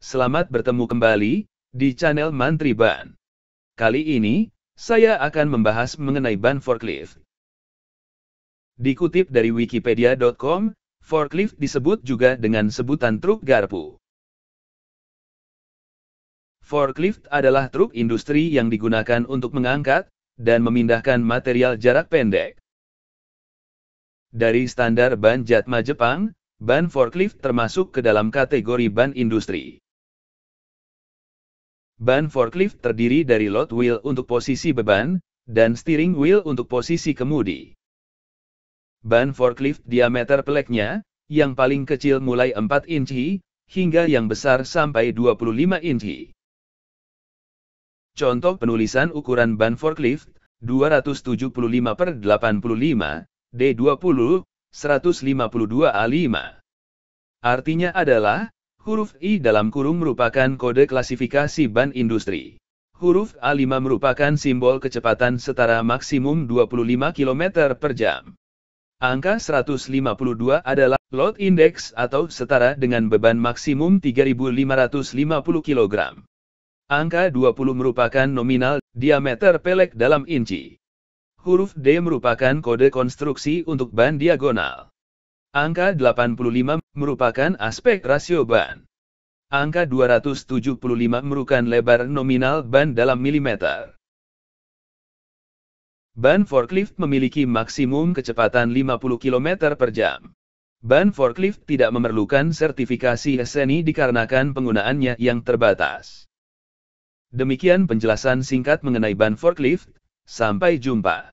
Selamat bertemu kembali di channel Mantri Ban. Kali ini, saya akan membahas mengenai ban forklift. Dikutip dari wikipedia.com, forklift disebut juga dengan sebutan truk garpu. Forklift adalah truk industri yang digunakan untuk mengangkat dan memindahkan material jarak pendek. Dari standar ban Jatma Jepang, ban forklift termasuk ke dalam kategori ban industri. Ban forklift terdiri dari load wheel untuk posisi beban, dan steering wheel untuk posisi kemudi. Ban forklift diameter peleknya, yang paling kecil mulai 4 inci, hingga yang besar sampai 25 inci. Contoh penulisan ukuran ban forklift, 275 per 85, D20, 152A5. Artinya adalah, Huruf I dalam kurung merupakan kode klasifikasi ban industri. Huruf A5 merupakan simbol kecepatan setara maksimum 25 km per jam. Angka 152 adalah load index atau setara dengan beban maksimum 3550 kg. Angka 20 merupakan nominal diameter pelek dalam inci. Huruf D merupakan kode konstruksi untuk ban diagonal. Angka 85 merupakan aspek rasio ban. Angka 275 merupakan lebar nominal ban dalam milimeter. Ban forklift memiliki maksimum kecepatan 50 km per jam. Ban forklift tidak memerlukan sertifikasi SNI dikarenakan penggunaannya yang terbatas. Demikian penjelasan singkat mengenai ban forklift, sampai jumpa.